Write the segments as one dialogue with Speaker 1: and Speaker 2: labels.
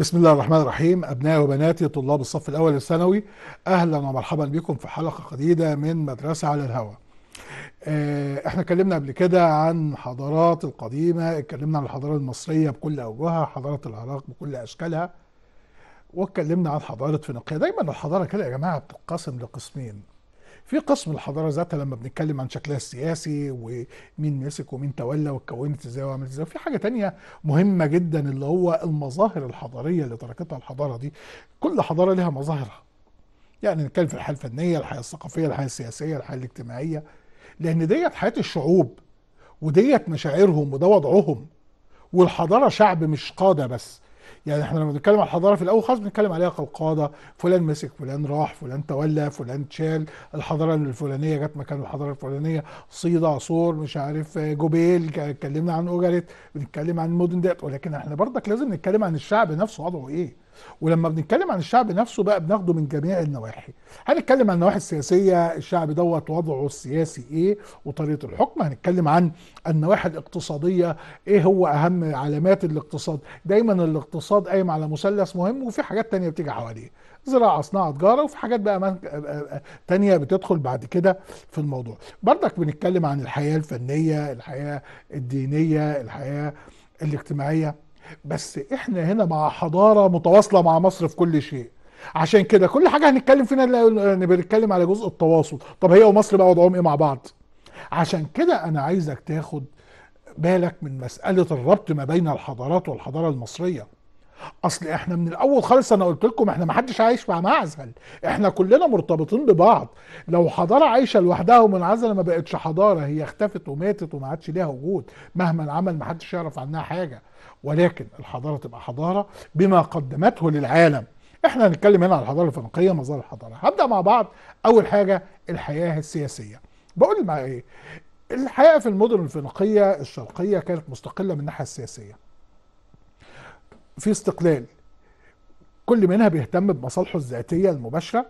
Speaker 1: بسم الله الرحمن الرحيم أبنائي وبناتي طلاب الصف الأول الثانوي أهلا ومرحبا بكم في حلقة جديدة من مدرسة على الهواء آه، احنا اتكلمنا قبل كده عن حضارات القديمة اتكلمنا عن الحضارة المصرية بكل أوجهها حضارة العراق بكل أشكالها واتكلمنا عن حضارة فينيقيا دايما الحضارة كده يا جماعة بتتقسم لقسمين في قسم الحضاره ذاتها لما بنتكلم عن شكلها السياسي ومين مسك ومين تولى واتكونت ازاي وعملت ازاي وفي حاجه تانية مهمه جدا اللي هو المظاهر الحضاريه اللي تركتها الحضاره دي كل حضاره لها مظاهرها يعني نتكلم في الحياه الفنيه الحياه الثقافيه الحياه السياسيه الحياه الاجتماعيه لان ديت حياه الشعوب وديت مشاعرهم وده وضعهم والحضاره شعب مش قاده بس يعني احنا لما بنتكلم على الحضاره في الاول خالص بنتكلم عليها قلقاده فلان مسك فلان راح فلان تولى فلان شال الحضاره الفلانيه جت مكان الحضاره الفلانيه صيدا عصور مش عارف جوبيل اتكلمنا عن اوجرت بنتكلم عن المدن ديت ولكن احنا برضك لازم نتكلم عن الشعب نفسه وضعه ايه ولما بنتكلم عن الشعب نفسه بقى بناخده من جميع النواحي هنتكلم عن النواحي السياسيه الشعب دوت وضعه السياسي ايه وطريقه الحكم هنتكلم عن النواحي الاقتصاديه ايه هو اهم علامات الاقتصاد دايما الاقتصاد قايم على مثلث مهم وفي حاجات تانية بتيجي حواليه زراعه صناعه تجاره وفي حاجات بقى آه، آه، آه، تانية بتدخل بعد كده في الموضوع برضك بنتكلم عن الحياه الفنيه الحياه الدينيه الحياه الاجتماعيه بس احنا هنا مع حضاره متواصله مع مصر في كل شيء عشان كده كل حاجه هنتكلم فينا اللي آه، بنتكلم على جزء التواصل طب هي ومصر بقى وضعهم ايه مع بعض عشان كده انا عايزك تاخد بالك من مساله الربط ما بين الحضارات والحضاره المصريه اصل احنا من الاول خالص انا قلت لكم احنا ما حدش عايش مع معزل احنا كلنا مرتبطين ببعض لو حضاره عايشه لوحدها ومنعزله ما بقتش حضاره هي اختفت وماتت وما عادش ليها وجود مهما عمل ما حدش يعرف عنها حاجه ولكن الحضاره تبقى حضاره بما قدمته للعالم احنا هنتكلم هنا عن الحضاره الافريقيه مظاهر الحضاره هبدا مع بعض اول حاجه الحياه السياسيه بقول مع ايه الحياه في المدن الفينيقيه الشرقيه كانت مستقله من الناحيه السياسيه في استقلال كل منها بيهتم بمصالحه الذاتيه المباشره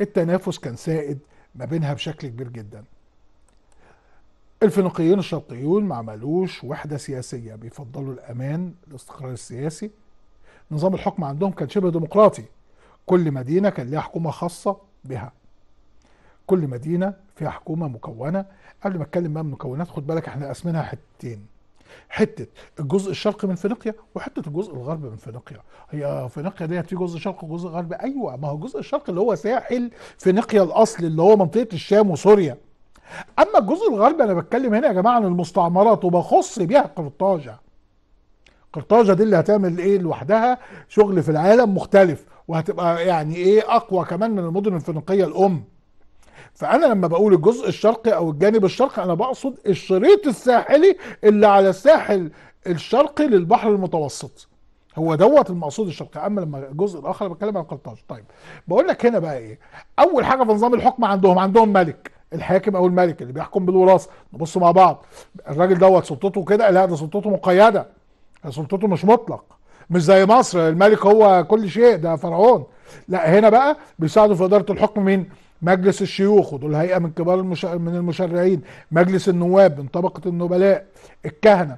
Speaker 1: التنافس كان سائد ما بينها بشكل كبير جدا الفينيقيين الشرقيون ما عملوش وحده سياسيه بيفضلوا الامان الاستقرار السياسي نظام الحكم عندهم كان شبه ديمقراطي كل مدينه كان ليها حكومه خاصه بها كل مدينه فيها حكومه مكونه قبل ما اتكلم بقى من المكونات خد بالك احنا قاسمينها حتتين حته الجزء الشرقي من فينيقيا وحته الجزء الغربي من فينيقيا هي فينيقيا ديت في جزء شرقي وجزء غربي ايوه ما هو الجزء الشرقي اللي هو ساحل فينيقيا الاصلي اللي هو منطقه الشام وسوريا اما الجزء الغربي انا بتكلم هنا يا جماعه عن المستعمرات وبخص بيها قرطاجه قرطاجه دي اللي هتعمل ايه لوحدها شغل في العالم مختلف وهتبقى يعني ايه اقوى كمان من المدن الفينيقيه الام فانا لما بقول الجزء الشرقي او الجانب الشرقي انا بقصد الشريط الساحلي اللي على الساحل الشرقي للبحر المتوسط هو دوت المقصود الشرقي اما لما الجزء الاخر بتكلم عن قرطاج طيب بقول لك هنا بقى ايه اول حاجه في نظام الحكم عندهم عندهم ملك الحاكم او الملك اللي بيحكم بالوراثه نبص مع بعض الراجل دوت سلطته كده لا ده سلطته مقيده سلطته مش مطلق مش زي مصر الملك هو كل شيء ده فرعون لا هنا بقى بيساعدوا في اداره الحكم مين مجلس الشيوخ ودول هيئه من كبار المش... من المشرعين مجلس النواب من طبقه النبلاء الكهنه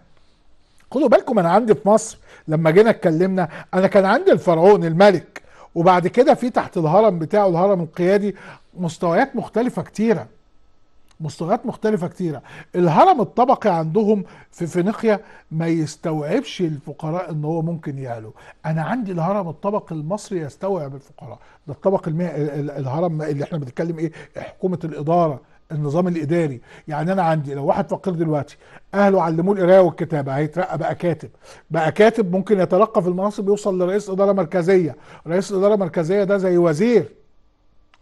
Speaker 1: خدوا بالكم انا عندي في مصر لما جينا اتكلمنا انا كان عندي الفرعون الملك وبعد كده في تحت الهرم بتاعه الهرم القيادي مستويات مختلفه كتيره مستويات مختلفة كتيرة الهرم الطبقي عندهم في فينيقيا ما يستوعبش الفقراء ان هو ممكن يعلو انا عندي الهرم الطبقي المصري يستوعب الفقراء ده الطبق المي... الهرم اللي احنا بنتكلم ايه حكومة الادارة النظام الاداري يعني انا عندي لو واحد فقير دلوقتي اهله علموه القرايه والكتابه هيترقى بقى كاتب بقى كاتب ممكن يتلقى في المناصب يوصل لرئيس اداره مركزيه رئيس اداره مركزيه ده زي وزير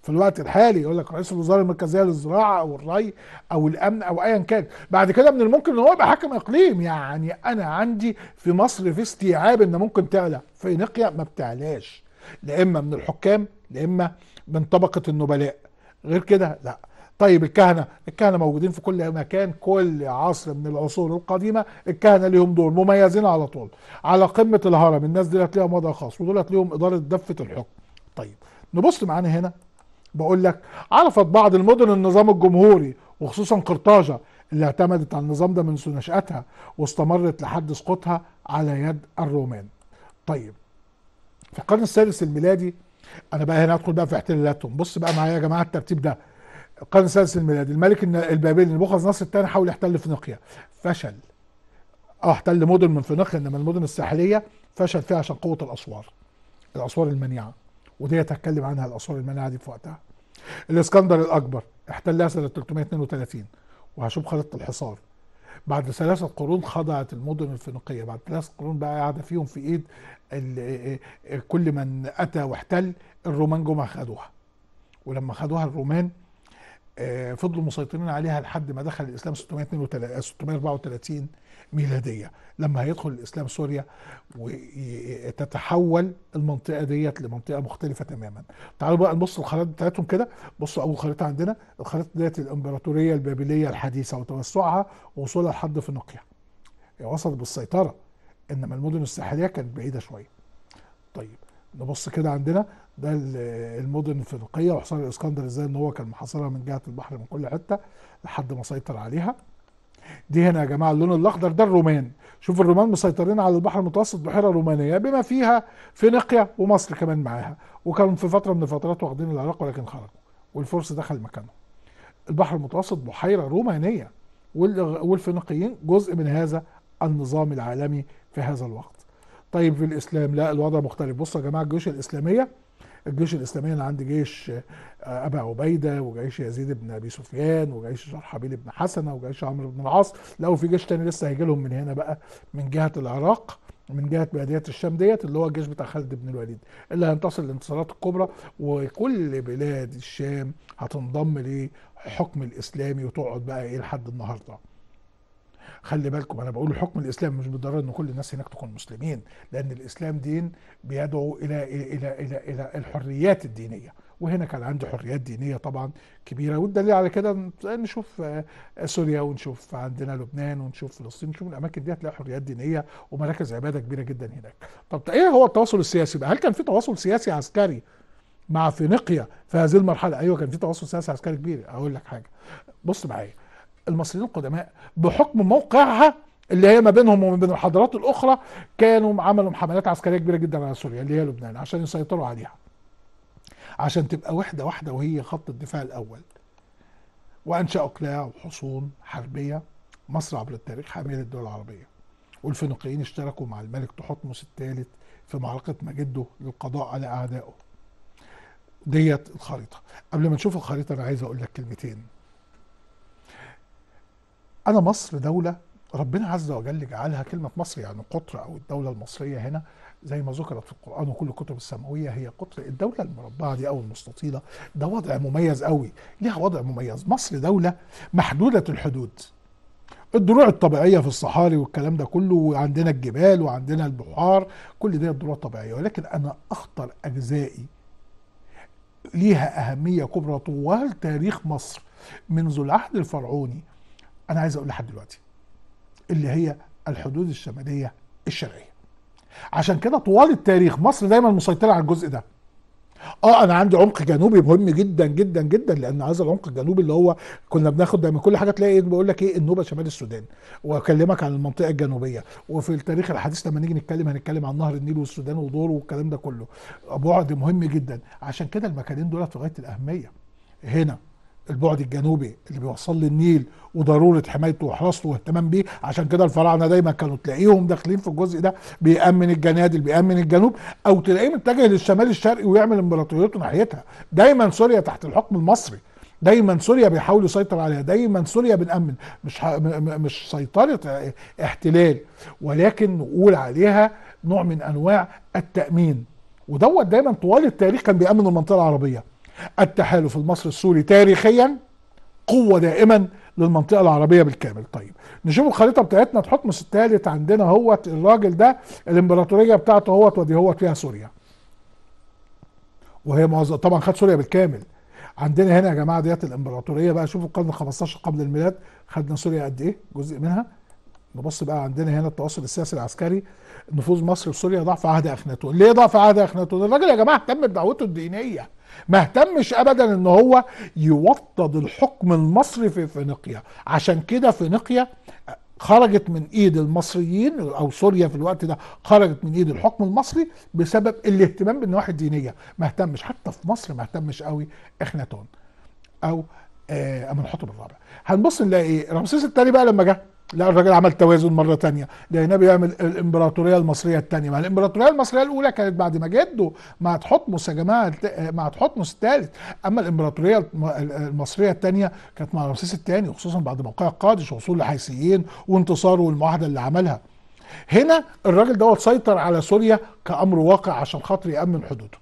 Speaker 1: في الوقت الحالي يقول لك رئيس الوزاره المركزيه للزراعه او الري او الامن او ايا كان بعد كده من الممكن ان هو يبقى حاكم اقليم يعني انا عندي في مصر في استيعاب ان ممكن تعلى في نقيا ما بتعلاش لا اما من الحكام لا اما من طبقه النبلاء غير كده لا طيب الكهنة الكهنة موجودين في كل مكان كل عصر من العصور القديمة الكهنة ليهم دور مميزين على طول على قمة الهرم الناس دي ليهم وضع خاص ودولت ليهم إدارة دفة الحكم طيب نبص معانا هنا بقول لك عرفت بعض المدن النظام الجمهوري وخصوصا قرطاجة اللي اعتمدت على النظام ده منذ نشأتها واستمرت لحد سقوطها على يد الرومان طيب في القرن السادس الميلادي انا بقى هنا ادخل بقى في احتلالاتهم بص بقى معايا يا جماعه الترتيب ده القرن السادس الميلادي الملك البابلي نبوخذ نصر الثاني حاول يحتل فينيقيا فشل اه احتل مدن من فينيقيا انما المدن الساحليه فشل فيها عشان قوه الاسوار الاسوار المنيعه ودي هتكلم عنها الاثار المناعه دي في وقتها الاسكندر الاكبر احتلها سنه 332 وهشوف خريطه الحصار بعد ثلاثة قرون خضعت المدن الفينيقية بعد ثلاثة قرون بقى قاعدة فيهم في إيد آه، آه، كل من أتى واحتل الرومان جم خدوها ولما خدوها الرومان آه، فضلوا مسيطرين عليها لحد ما دخل الإسلام 632 634 ميلاديه لما هيدخل الاسلام سوريا وتتحول المنطقه ديت لمنطقه مختلفه تماما تعالوا بقى نبص الخريطة بتاعتهم كده بصوا اول خريطه عندنا الخريطه ديت الامبراطوريه البابليه الحديثه وتوسعها ووصولها لحد فينيقيا وصلت بالسيطره انما المدن الساحليه كانت بعيده شويه طيب نبص كده عندنا ده المدن الفينيقيه وحصار الاسكندر ازاي ان هو كان محاصرها من جهه البحر من كل حته لحد ما سيطر عليها دي هنا يا جماعه اللون الاخضر ده الرومان شوف الرومان مسيطرين على البحر المتوسط بحيره رومانيه بما فيها فينيقيا ومصر كمان معاها وكانوا في فتره من الفترات واخدين العراق ولكن خرجوا والفرس دخل مكانهم البحر المتوسط بحيره رومانيه والفينيقيين جزء من هذا النظام العالمي في هذا الوقت طيب في الاسلام لا الوضع مختلف بصوا يا جماعه الجيوش الاسلاميه الجيش الاسلامي انا عندي جيش آه، ابا عبيده وجيش يزيد بن ابي سفيان وجيش شرحبيل بن حسنه وجيش عمرو بن العاص لو في جيش تاني لسه هيجي لهم من هنا بقى من جهه العراق من جهه بلديات الشام ديت اللي هو الجيش بتاع خالد بن الوليد اللي هينتصر الانتصارات الكبرى وكل بلاد الشام هتنضم لحكم الاسلامي وتقعد بقى ايه لحد النهارده خلي بالكم انا بقول الحكم الاسلامي مش بالضروره ان كل الناس هناك تكون مسلمين لان الاسلام دين بيدعو الى الى الى الى, إلى الحريات الدينيه وهنا كان عندي حريات دينيه طبعا كبيره والدليل على كده نشوف آه، سوريا ونشوف عندنا لبنان ونشوف فلسطين نشوف الاماكن دي هتلاقي حريات دينيه ومراكز عباده كبيره جدا هناك. طب ايه هو التواصل السياسي بقى؟ هل كان في تواصل سياسي عسكري مع فينيقيا في هذه المرحله؟ ايوه كان في تواصل سياسي عسكري كبير اقول لك حاجه بص معايا المصريين القدماء بحكم موقعها اللي هي ما بينهم وما بين الحضارات الاخرى كانوا عملوا حملات عسكريه كبيره جدا على سوريا اللي هي لبنان عشان يسيطروا عليها عشان تبقى وحده واحده وهي خط الدفاع الاول وانشاوا قلاع وحصون حربيه مصر عبر التاريخ حاميه للدول العربيه والفينيقيين اشتركوا مع الملك تحتمس الثالث في معركه مجده للقضاء على اعدائه ديت الخريطه قبل ما نشوف الخريطه انا عايز اقول لك كلمتين انا مصر دوله ربنا عز وجل جعلها كلمه مصر يعني قطر او الدوله المصريه هنا زي ما ذكرت في القران وكل الكتب السماويه هي قطر الدوله المربعه دي او المستطيله ده وضع مميز قوي ليها وضع مميز مصر دوله محدوده الحدود الدروع الطبيعيه في الصحاري والكلام ده كله وعندنا الجبال وعندنا البحار كل دي الدروع الطبيعيه ولكن انا اخطر اجزائي ليها اهميه كبرى طوال تاريخ مصر منذ العهد الفرعوني انا عايز اقول لحد دلوقتي اللي هي الحدود الشماليه الشرقيه عشان كده طوال التاريخ مصر دايما مسيطره على الجزء ده اه انا عندي عمق جنوبي مهم جدا جدا جدا لان هذا العمق الجنوبي اللي هو كنا بناخد دايما كل حاجه تلاقي بقول لك ايه النوبه شمال السودان واكلمك عن المنطقه الجنوبيه وفي التاريخ الحديث لما نيجي نتكلم هنتكلم عن نهر النيل والسودان ودوره والكلام ده كله بعد مهم جدا عشان كده المكانين دولت في غايه الاهميه هنا البعد الجنوبي اللي بيوصل للنيل وضروره حمايته وحراسته واهتمام بيه عشان كده الفراعنه دايما كانوا تلاقيهم داخلين في الجزء ده بيامن الجنادل بيامن الجنوب او تلاقيه متجه للشمال الشرقي ويعمل امبراطوريته ناحيتها دايما سوريا تحت الحكم المصري دايما سوريا بيحاول يسيطر عليها دايما سوريا بنأمن مش ح... مش سيطرة آه، احتلال ولكن نقول عليها نوع من أنواع التأمين ودوت دايما طوال التاريخ كان بيأمن المنطقة العربية التحالف المصري السوري تاريخيا قوة دائما للمنطقة العربية بالكامل طيب نشوف الخريطة بتاعتنا الحكم الثالث عندنا هو الراجل ده الامبراطورية بتاعته هو ودي هو فيها سوريا وهي معظم طبعا خد سوريا بالكامل عندنا هنا يا جماعة ديت الامبراطورية بقى شوفوا القرن 15 قبل الميلاد خدنا سوريا قد ايه جزء منها نبص بقى عندنا هنا التواصل السياسي العسكري نفوذ مصر في سوريا ضعف عهد اخناتون ليه ضعف عهد اخناتون الراجل يا جماعه اهتم بدعوته الدينيه ما اهتمش ابدا ان هو يوطد الحكم المصري في فينيقيا عشان كده فينيقيا خرجت من ايد المصريين او سوريا في الوقت ده خرجت من ايد الحكم المصري بسبب الاهتمام بالنواحي الدينيه ما اهتمش حتى في مصر ما اهتمش قوي اخناتون او آه امنحتب الرابع هنبص نلاقي رمسيس الثاني بقى لما جه لا الراجل عمل توازن مره تانية هنا بيعمل الامبراطوريه المصريه الثانيه مع الامبراطوريه المصريه الاولى كانت بعد ما جده مع تحتمس يا جماعه مع تحتمس الثالث اما الامبراطوريه المصريه الثانيه كانت مع رمسيس الثاني وخصوصا بعد موقع قادش وصول لحيثيين وانتصاره والمعاهده اللي عملها هنا الراجل دوت سيطر على سوريا كامر واقع عشان خاطر يامن حدوده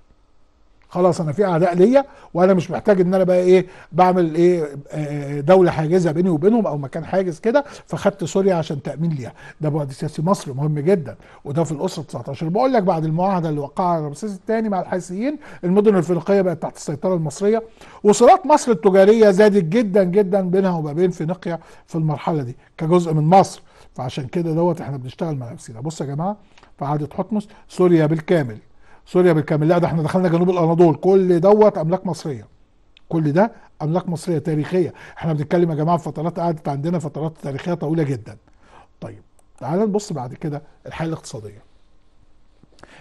Speaker 1: خلاص انا في اعداء ليا وانا مش محتاج ان انا بقى ايه بعمل ايه آه، آه، دوله حاجزه بيني وبينهم او مكان حاجز كده فخدت سوريا عشان تامين ليها ده بعد سياسي مصري مهم جدا وده في الاسره 19 بقول لك بعد المعاهده اللي وقعها رمسيس الثاني مع الحيثيين المدن الافريقيه بقت تحت السيطره المصريه وصلات مصر التجاريه زادت جدا جدا بينها وما بين فينيقيا في المرحله دي كجزء من مصر فعشان كده دوت احنا بنشتغل مع نفسنا بص يا جماعه في عهد حطمس سوريا بالكامل سوريا بالكامل لا ده احنا دخلنا جنوب الاناضول كل دوت املاك مصريه كل ده املاك مصريه تاريخيه احنا بنتكلم يا جماعه في فترات قعدت عندنا فترات تاريخيه طويله جدا طيب تعال نبص بعد كده الحاله الاقتصاديه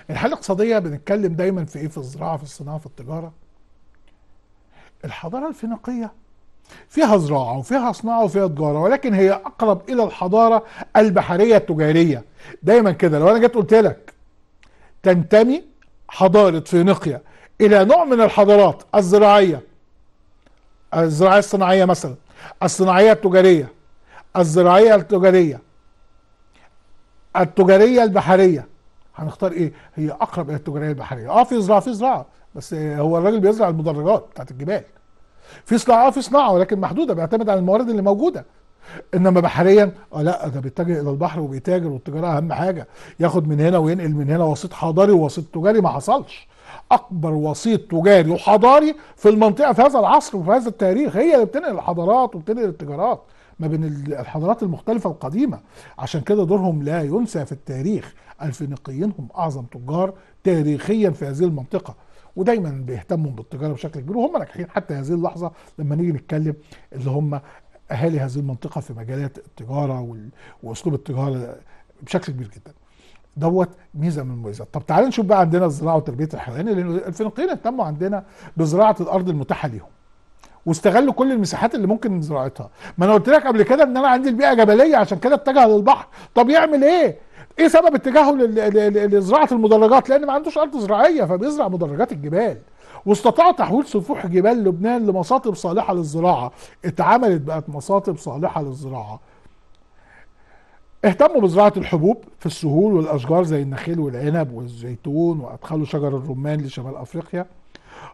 Speaker 1: الحاله الاقتصاديه بنتكلم دايما في ايه في الزراعه في الصناعه في التجاره الحضاره الفينيقيه فيها زراعه وفيها صناعه وفيها تجاره ولكن هي اقرب الى الحضاره البحريه التجاريه دايما كده لو انا جيت قلت لك تنتمي حضارة فينيقيا إلى نوع من الحضارات الزراعية الزراعية الصناعية مثلا الصناعية التجارية الزراعية التجارية التجارية البحرية هنختار ايه؟ هي اقرب الى التجارية البحرية اه في زراعة في زراعة بس هو الراجل بيزرع المدرجات بتاعت الجبال في صناعة اه في صناعة ولكن محدودة بيعتمد على الموارد اللي موجودة انما بحريا اه لا ده بيتجه الى البحر وبيتاجر والتجاره اهم حاجه ياخد من هنا وينقل من هنا وسيط حضاري ووسيط تجاري ما حصلش اكبر وسيط تجاري وحضاري في المنطقه في هذا العصر وفي هذا التاريخ هي اللي بتنقل الحضارات وبتنقل التجارات ما بين الحضارات المختلفة القديمة عشان كده دورهم لا ينسى في التاريخ الفينيقيين هم أعظم تجار تاريخيا في هذه المنطقة ودايما بيهتموا بالتجاره بشكل كبير وهم ناجحين حتى هذه اللحظه لما نيجي نتكلم اللي هم اهالي هذه المنطقه في مجالات التجاره واسلوب التجاره بشكل كبير جدا. دوت ميزه من المميزات طب تعالوا نشوف بقى عندنا الزراعه وتربيه الحيوان لان الفينيقيين اهتموا عندنا بزراعه الارض المتاحه ليهم واستغلوا كل المساحات اللي ممكن زراعتها ما انا قلت لك قبل كده ان انا عندي البيئه جبليه عشان كده اتجه للبحر طب يعمل ايه ايه سبب اتجاهه لزراعه المدرجات لان ما عندوش ارض زراعيه فبيزرع مدرجات الجبال واستطاع تحويل سفوح جبال لبنان لمصاطب صالحة للزراعة اتعملت بقت مصاطب صالحة للزراعة اهتموا بزراعة الحبوب في السهول والأشجار زي النخيل والعنب والزيتون وأدخلوا شجر الرمان لشمال أفريقيا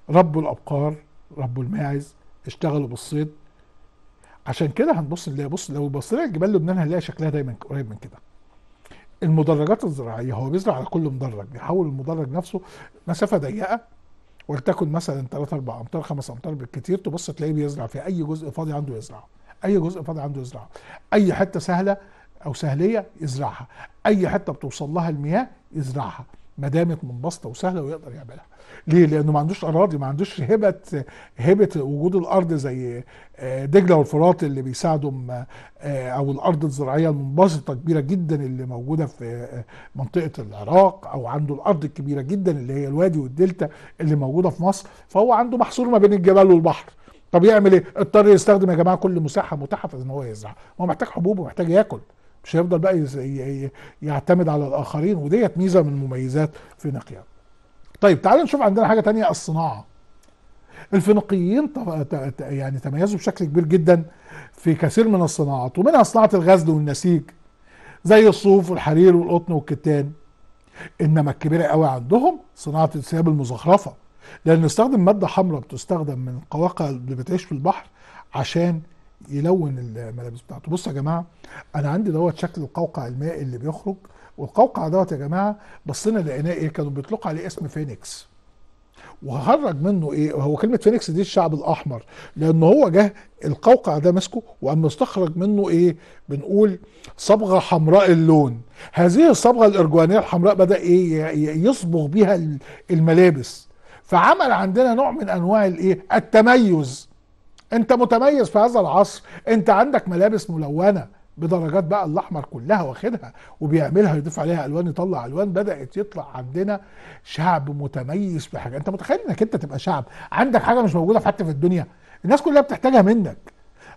Speaker 1: ربوا الأبقار ربوا الماعز اشتغلوا بالصيد عشان كده هنبص نلاقي بص لو بصينا لجبال لبنان هنلاقي شكلها دايما قريب من كده المدرجات الزراعيه هو بيزرع على كل مدرج بيحول المدرج نفسه مسافه ضيقه ولتكن مثلا 3 4 امتار 5 امتار بالكتير تبص تلاقيه بيزرع في اي جزء فاضي عنده يزرعه اي جزء فاضي عنده يزرعه اي حته سهله او سهليه يزرعها اي حته بتوصل لها المياه يزرعها ما دامت منبسطه وسهله ويقدر يعملها ليه لانه ما عندوش اراضي ما عندوش هبه هبه وجود الارض زي آه، دجله والفرات اللي بيساعدهم آه، آه، او الارض الزراعيه المنبسطه كبيره جدا اللي موجوده في منطقه العراق او عنده الارض الكبيره جدا اللي هي الوادي والدلتا اللي موجوده في مصر فهو عنده محصور ما بين الجبال والبحر طب يعمل ايه؟ اضطر يستخدم يا جماعه كل مساحه متاحه في ان هو يزرع، هو محتاج حبوب ومحتاج ياكل مش هيفضل بقى يعتمد على الاخرين وديت ميزه من مميزات في نقيان طيب تعالوا نشوف عندنا حاجه تانية الصناعه الفينيقيين يعني تميزوا بشكل كبير جدا في كثير من الصناعات ومنها صناعه الغزل والنسيج زي الصوف والحرير والقطن والكتان انما الكبيره قوي عندهم صناعه الثياب المزخرفه لان استخدم ماده حمراء بتستخدم من القواقع اللي بتعيش في البحر عشان يلون الملابس بتاعته بصوا يا جماعه انا عندي دوت شكل القوقع المائي اللي بيخرج والقوقع دوت يا جماعه بصينا لقيناه ايه كانوا بيطلقوا عليه اسم فينيكس وهرج منه ايه هو كلمه فينيكس دي الشعب الاحمر لان هو جه القوقع ده مسكه وقام مستخرج منه ايه بنقول صبغه حمراء اللون هذه الصبغه الارجوانيه الحمراء بدا ايه يصبغ بها الملابس فعمل عندنا نوع من انواع الايه التميز انت متميز في هذا العصر انت عندك ملابس ملونه بدرجات بقى الاحمر كلها واخدها وبيعملها يضيف عليها الوان يطلع الوان بدات يطلع عندنا شعب متميز في حاجه انت متخيل انك انت تبقى شعب عندك حاجه مش موجوده في حتى في الدنيا الناس كلها بتحتاجها منك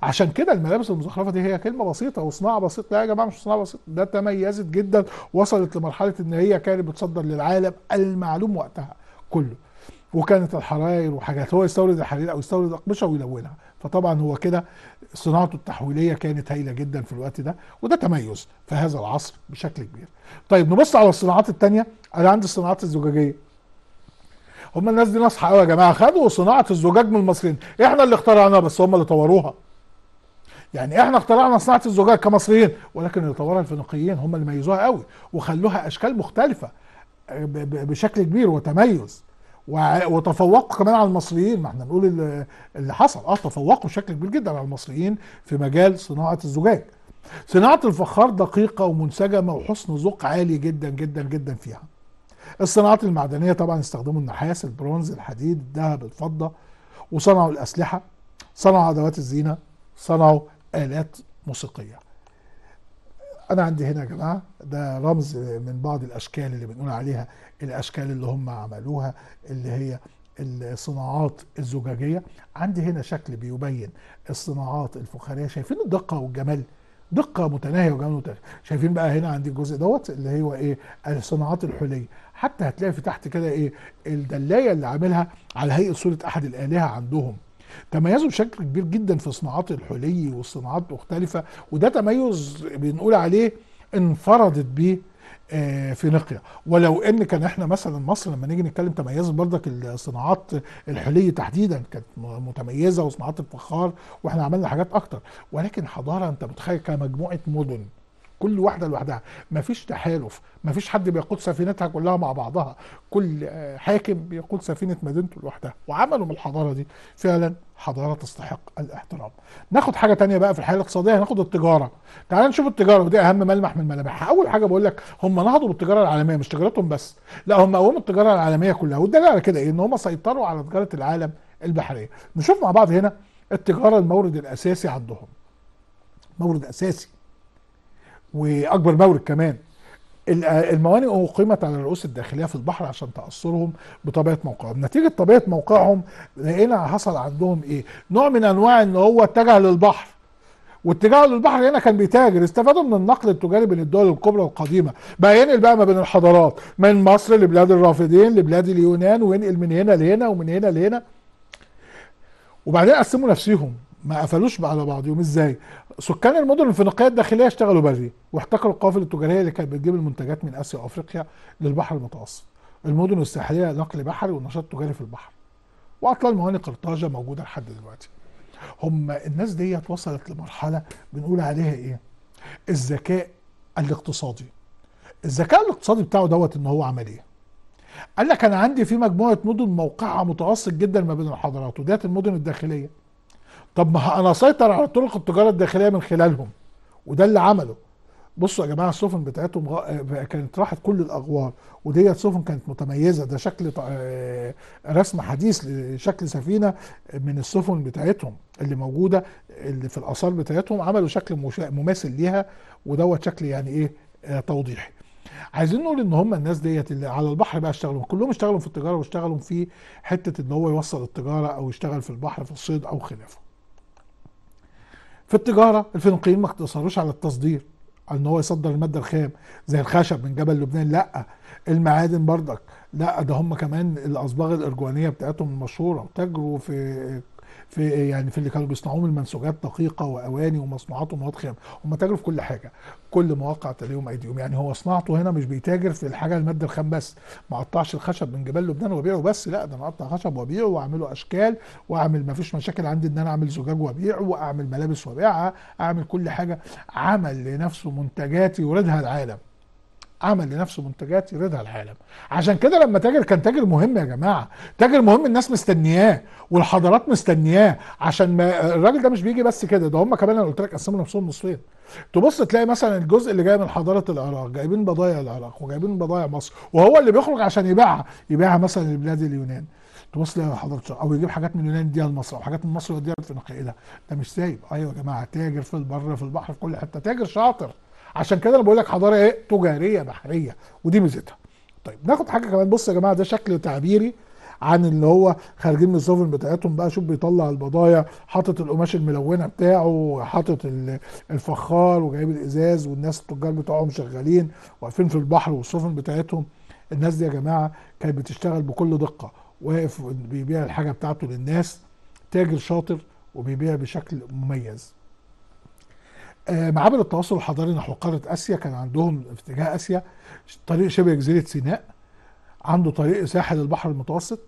Speaker 1: عشان كده الملابس المزخرفه دي هي كلمه بسيطه وصناعه بسيطه لا يا جماعه مش صناعه بسيطه ده تميزت جدا وصلت لمرحله ان هي كانت بتصدر للعالم المعلوم وقتها كله وكانت الحراير وحاجات هو يستورد الحرير او يستورد اقمشه ويلونها فطبعا هو كده صناعته التحويليه كانت هايله جدا في الوقت ده وده تميز في هذا العصر بشكل كبير. طيب نبص على الصناعات الثانيه انا عندي الصناعات الزجاجيه. هم الناس دي ناصحه قوي يا جماعه خدوا صناعه الزجاج من المصريين، احنا اللي اخترعناها بس هم اللي طوروها. يعني احنا اخترعنا صناعه الزجاج كمصريين ولكن اللي طورها الفينيقيين هم اللي ميزوها قوي وخلوها اشكال مختلفه آه، بشكل كبير وتميز. وتفوقوا كمان على المصريين ما احنا بنقول اللي حصل اه تفوقوا بشكل كبير جدا على المصريين في مجال صناعه الزجاج صناعه الفخار دقيقه ومنسجمه وحسن ذوق عالي جدا جدا جدا فيها الصناعات المعدنيه طبعا استخدموا النحاس البرونز الحديد الذهب الفضه وصنعوا الاسلحه صنعوا ادوات الزينه صنعوا الات موسيقيه انا عندي هنا يا جماعه ده رمز من بعض الاشكال اللي بنقول عليها الاشكال اللي هم عملوها اللي هي الصناعات الزجاجيه عندي هنا شكل بيبين الصناعات الفخاريه شايفين الدقه والجمال دقه متناهيه وجمال متناهيه شايفين بقى هنا عندي الجزء دوت اللي هو ايه الصناعات الحليه حتى هتلاقي في تحت كده ايه الدلايه اللي عاملها على هيئه صوره احد الالهه عندهم تميزوا بشكل كبير جدا في صناعات الحلي والصناعات مختلفه وده تميز بنقول عليه انفردت بيه آه، فينيقيا ولو ان كان احنا مثلا مصر لما نيجي نتكلم تميزت برضك الصناعات الحليه تحديدا كانت متميزه وصناعات الفخار واحنا عملنا حاجات اكتر ولكن حضاره انت متخيل كمجموعه مدن كل واحده لوحدها مفيش تحالف مفيش حد بيقود سفينتها كلها مع بعضها كل آه، حاكم بيقود سفينه مدينته لوحدها وعملوا من الحضاره دي فعلا حضاره تستحق الاحترام ناخد حاجه تانية بقى في الحياه الاقتصاديه هناخد التجاره تعال نشوف التجاره ودي اهم ملمح من ملامحها اول حاجه بقول لك هم نهضوا بالتجاره العالميه مش تجارتهم بس لا هم قوموا التجاره العالميه كلها والدليل على كده ايه ان هم سيطروا على تجاره العالم البحريه نشوف مع بعض هنا التجاره المورد الاساسي عندهم مورد اساسي واكبر مورد كمان الموانئ أقيمت على الرؤوس الداخلية في البحر عشان تأثرهم بطبيعة موقعهم نتيجة طبيعة موقعهم لقينا حصل عندهم إيه نوع من أنواع إن هو اتجه للبحر واتجاهه للبحر هنا كان بيتاجر استفادوا من النقل التجاري بين الدول الكبرى القديمه بقى ينقل بقى ما بين الحضارات من مصر لبلاد الرافدين لبلاد اليونان وينقل من هنا لهنا ومن هنا لهنا وبعدين قسموا نفسيهم ما قفلوش على بعض يوم ازاي سكان المدن الفينيقيه الداخليه اشتغلوا بري واحتكروا القوافل التجاريه اللي كانت بتجيب المنتجات من اسيا وافريقيا للبحر المتوسط المدن الساحليه نقل بحري ونشاط تجاري في البحر واطلال موانئ قرطاجه موجوده لحد دلوقتي هم الناس ديت وصلت لمرحله بنقول عليها ايه الذكاء الاقتصادي الذكاء الاقتصادي بتاعه دوت ان هو عمل ايه قال لك انا عندي في مجموعه مدن موقعها متوسط جدا ما بين الحضارات وديت المدن الداخليه طب ما انا اسيطر على طرق التجاره الداخليه من خلالهم وده اللي عمله بصوا يا جماعه السفن بتاعتهم غ... آه، كانت راحت كل الاغوار وديت سفن كانت متميزه ده شكل آه، رسم حديث لشكل سفينه من السفن بتاعتهم اللي موجوده اللي في الاثار بتاعتهم عملوا شكل مش... مماثل ليها ودوت شكل يعني ايه آه، توضيحي عايزين نقول ان هم الناس ديت اللي على البحر بقى اشتغلوا كلهم اشتغلوا في التجاره واشتغلوا في حته ان هو يوصل التجاره او يشتغل في البحر في الصيد او خلافه في التجاره الفينيقيين ما اقتصروش على التصدير على ان هو يصدر الماده الخام زي الخشب من جبل لبنان لا المعادن برضك لا ده هم كمان الاصباغ الارجوانيه بتاعتهم المشهوره تجروا في في يعني في اللي كانوا بيصنعوه من منسوجات دقيقه واواني ومصنوعات ومواد خام هم تاجروا في كل حاجه كل مواقع تليهم ايديهم يعني هو صناعته هنا مش بيتاجر في الحاجه الماده الخام بس ما قطعش الخشب من جبال لبنان وبيعه بس لا ده انا اقطع خشب وابيعه واعمله اشكال واعمل ما فيش مشاكل عندي ان انا اعمل زجاج وابيعه واعمل ملابس وابيعها اعمل كل حاجه عمل لنفسه منتجات يوردها العالم عمل لنفسه منتجات يريدها العالم عشان كده لما تاجر كان تاجر مهم يا جماعه تاجر مهم الناس مستنياه والحضارات مستنياه عشان ما الراجل ده مش بيجي بس كده ده هم كمان انا قلت لك قسموا نفسهم نصفين تبص تلاقي مثلا الجزء اللي جاي من حضاره العراق جايبين بضايع العراق وجايبين بضايع مصر وهو اللي بيخرج عشان يبيعها يبيعها مثلا لبلاد اليونان تبص تلاقي حضرتك او يجيب حاجات من اليونان يديها لمصر او حاجات من مصر يوديها في نقي ايه ده ده مش سايب ايوه يا جماعه تاجر في البر في البحر في كل حته تاجر شاطر عشان كده انا بقول لك حضاره ايه تجاريه بحريه ودي ميزتها طيب ناخد حاجه كمان بص يا جماعه ده شكل تعبيري عن اللي هو خارجين من السفن بتاعتهم بقى شوف بيطلع البضايع حاطط القماش الملونه بتاعه وحاطط الفخار وجايب الازاز والناس التجار بتوعهم شغالين واقفين في البحر والسفن بتاعتهم الناس دي يا جماعه كانت بتشتغل بكل دقه واقف بيبيع الحاجه بتاعته للناس تاجر شاطر وبيبيع بشكل مميز آه، معابر التواصل الحضاري نحو قاره اسيا كان عندهم في اتجاه اسيا طريق شبه جزيره سيناء عنده طريق ساحل البحر المتوسط